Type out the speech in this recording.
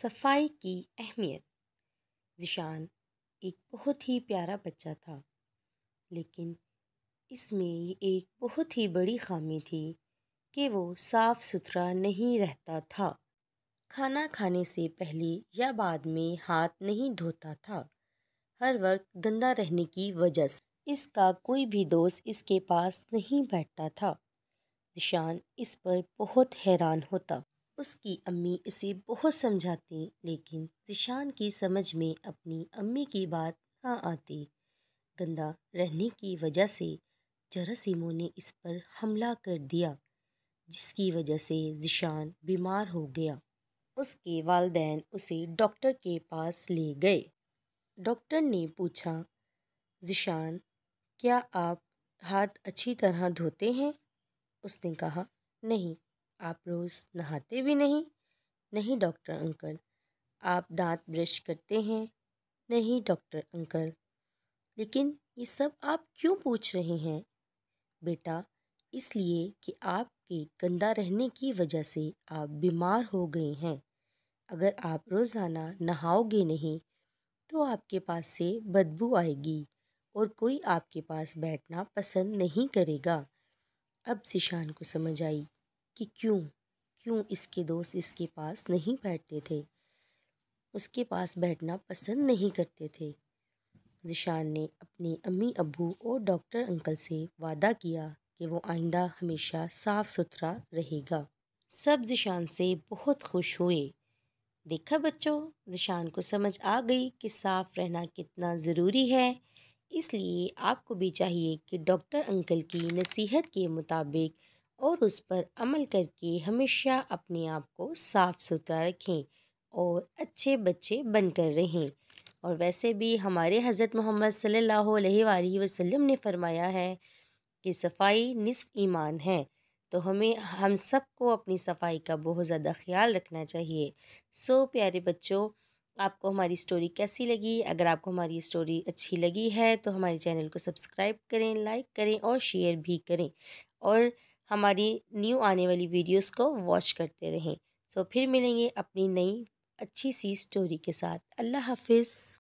सफाई की अहमियत ज़िशान एक बहुत ही प्यारा बच्चा था लेकिन इसमें एक बहुत ही बड़ी खामी थी कि वो साफ़ सुथरा नहीं रहता था खाना खाने से पहले या बाद में हाथ नहीं धोता था हर वक्त गंदा रहने की वजह से इसका कोई भी दोस्त इसके पास नहीं बैठता था निशान इस पर बहुत हैरान होता उसकी अम्मी इसे बहुत समझाती लेकिन जिशान की समझ में अपनी अम्मी की बात ना आती गंदा रहने की वजह से जरासीमो ने इस पर हमला कर दिया जिसकी वजह से जिशान बीमार हो गया उसके वालदेन उसे डॉक्टर के पास ले गए डॉक्टर ने पूछा जिशान क्या आप हाथ अच्छी तरह धोते हैं उसने कहा नहीं आप रोज़ नहाते भी नहीं नहीं डॉक्टर अंकल आप दांत ब्रश करते हैं नहीं डॉक्टर अंकल लेकिन ये सब आप क्यों पूछ रहे हैं बेटा इसलिए कि आपके गंदा रहने की वजह से आप बीमार हो गए हैं अगर आप रोज़ाना नहाओगे नहीं तो आपके पास से बदबू आएगी और कोई आपके पास बैठना पसंद नहीं करेगा अब सिशान को समझ आई कि क्यों क्यों इसके दोस्त इसके पास नहीं बैठते थे उसके पास बैठना पसंद नहीं करते थे जिशान ने अपनी अम्मी अबू और डॉक्टर अंकल से वादा किया कि वो आइंदा हमेशा साफ़ सुथरा रहेगा सब जिशान से बहुत खुश हुए देखा बच्चों जिशान को समझ आ गई कि साफ़ रहना कितना ज़रूरी है इसलिए आपको भी चाहिए कि डॉक्टर अंकल की नसीहत के मुताबिक और उस पर अमल करके हमेशा अपने आप को साफ़ सुथरा रखें और अच्छे बच्चे बनकर रहें और वैसे भी हमारे हज़रत मोहम्मद सल्लल्लाहु अलैहि वसल्लम ने फरमाया है कि सफाई निसफ ईमान है तो हमें हम सबको अपनी सफाई का बहुत ज़्यादा ख्याल रखना चाहिए सो प्यारे बच्चों आपको हमारी स्टोरी कैसी लगी अगर आपको हमारी स्टोरी अच्छी लगी है तो हमारे चैनल को सब्सक्राइब करें लाइक करें और शेयर भी करें और हमारी न्यू आने वाली वीडियोस को वॉच करते रहें सो फिर मिलेंगे अपनी नई अच्छी सी स्टोरी के साथ अल्लाह हाफिज़